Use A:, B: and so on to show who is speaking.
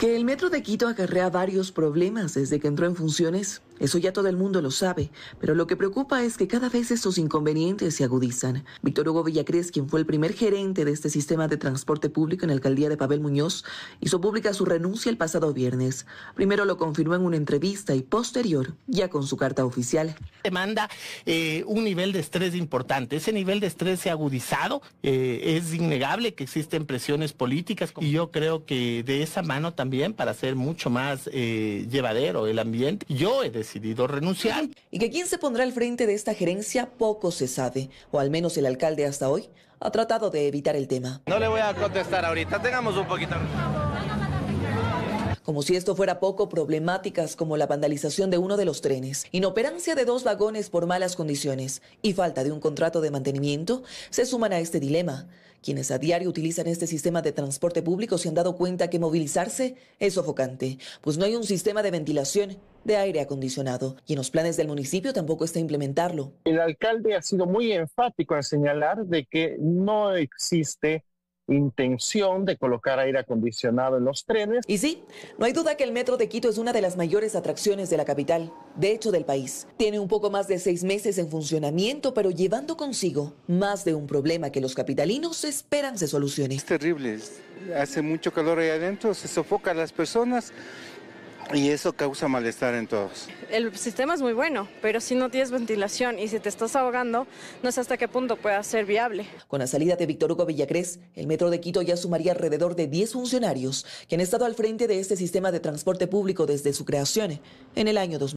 A: Que el metro de Quito acarrea varios problemas desde que entró en funciones, eso ya todo el mundo lo sabe, pero lo que preocupa es que cada vez estos inconvenientes se agudizan. Víctor Hugo Villacrés, quien fue el primer gerente de este sistema de transporte público en la alcaldía de Pavel Muñoz, hizo pública su renuncia el pasado viernes. Primero lo confirmó en una entrevista y posterior, ya con su carta oficial demanda manda eh, un nivel de estrés importante. Ese nivel de estrés se ha
B: agudizado, eh, es innegable que existen presiones políticas y yo creo que de esa mano también para hacer mucho más eh, llevadero el ambiente, yo he decidido
A: renunciar. Y que quién se pondrá al frente de esta gerencia poco se sabe, o al menos el alcalde hasta hoy ha tratado de evitar el tema.
C: No le voy a contestar ahorita, tengamos un poquito.
A: Como si esto fuera poco, problemáticas como la vandalización de uno de los trenes, inoperancia de dos vagones por malas condiciones y falta de un contrato de mantenimiento se suman a este dilema. Quienes a diario utilizan este sistema de transporte público se han dado cuenta que movilizarse es sofocante, pues no hay un sistema de ventilación, de aire acondicionado, y en los planes del municipio tampoco está implementarlo.
B: El alcalde ha sido muy enfático al señalar de
A: que no existe intención de colocar aire acondicionado en los trenes. Y sí, no hay duda que el Metro de Quito es una de las mayores atracciones de la capital, de hecho del país. Tiene un poco más de seis meses en funcionamiento, pero llevando consigo más de un problema que los capitalinos esperan se solucione. Es terrible,
C: hace mucho calor ahí adentro, se sofocan las personas y eso causa malestar en todos.
A: El sistema es
C: muy bueno, pero si no tienes ventilación y si te estás ahogando, no sé hasta qué punto pueda ser viable.
A: Con la salida de Víctor Hugo Villacrés, el Metro de Quito ya sumaría alrededor de 10 funcionarios que han estado al frente de este sistema de transporte público desde su creación en el año 2000.